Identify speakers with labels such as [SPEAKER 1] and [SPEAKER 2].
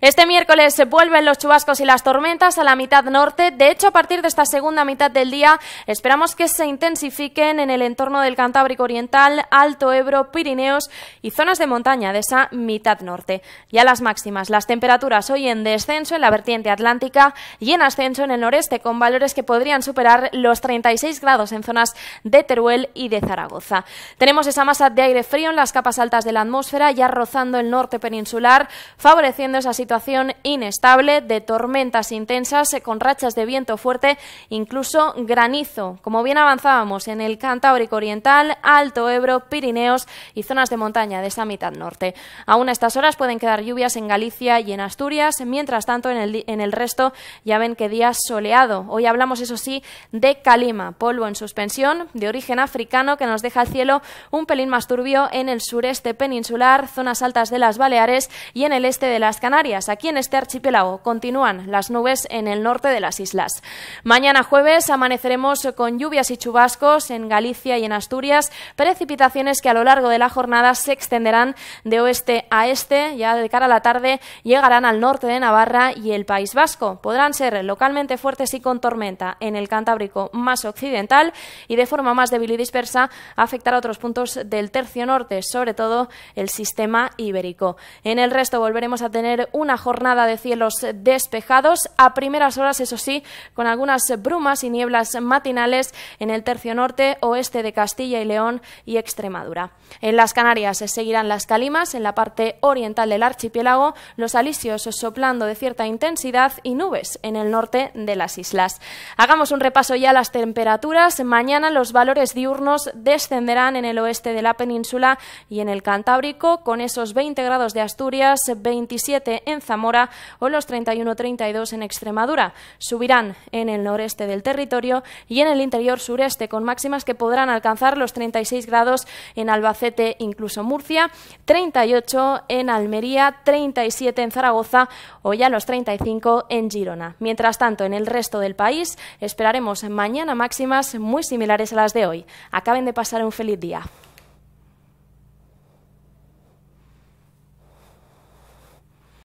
[SPEAKER 1] Este miércoles se vuelven los chubascos y las tormentas a la mitad norte. De hecho, a partir de esta segunda mitad del día, esperamos que se intensifiquen en el entorno del Cantábrico Oriental, Alto Ebro, Pirineos y zonas de montaña de esa mitad norte. Ya las máximas, las temperaturas hoy en descenso en la vertiente atlántica y en ascenso en el noreste, con valores que podrían superar los 36 grados en zonas de Teruel y de Zaragoza. Tenemos esa masa de aire frío en las capas altas de la atmósfera, ya rozando el norte peninsular, favoreciendo esa situación situación inestable de tormentas intensas eh, con rachas de viento fuerte, incluso granizo. Como bien avanzábamos en el Cantábrico Oriental, Alto Ebro, Pirineos y zonas de montaña de esa mitad norte. Aún a estas horas pueden quedar lluvias en Galicia y en Asturias, mientras tanto en el, en el resto ya ven que día soleado. Hoy hablamos, eso sí, de calima, polvo en suspensión de origen africano que nos deja el cielo un pelín más turbio en el sureste peninsular, zonas altas de las Baleares y en el este de las Canarias aquí en este archipiélago continúan las nubes en el norte de las islas. Mañana jueves amaneceremos con lluvias y chubascos en Galicia y en Asturias, precipitaciones que a lo largo de la jornada se extenderán de oeste a este, ya de cara a la tarde llegarán al norte de Navarra y el País Vasco. Podrán ser localmente fuertes y con tormenta en el Cantábrico más occidental y de forma más débil y dispersa afectar a otros puntos del tercio norte, sobre todo el sistema ibérico. En el resto volveremos a tener una una jornada de cielos despejados, a primeras horas, eso sí, con algunas brumas y nieblas matinales en el tercio norte, oeste de Castilla y León y Extremadura. En las Canarias seguirán las calimas, en la parte oriental del archipiélago, los alisios soplando de cierta intensidad y nubes en el norte de las islas. Hagamos un repaso ya a las temperaturas. Mañana los valores diurnos descenderán en el oeste de la península y en el Cantábrico, con esos 20 grados de Asturias, 27 en Zamora o los 31-32 en Extremadura. Subirán en el noreste del territorio y en el interior sureste, con máximas que podrán alcanzar los 36 grados en Albacete, incluso Murcia, 38 en Almería, 37 en Zaragoza o ya los 35 en Girona. Mientras tanto, en el resto del país esperaremos mañana máximas muy similares a las de hoy. Acaben de pasar un feliz día.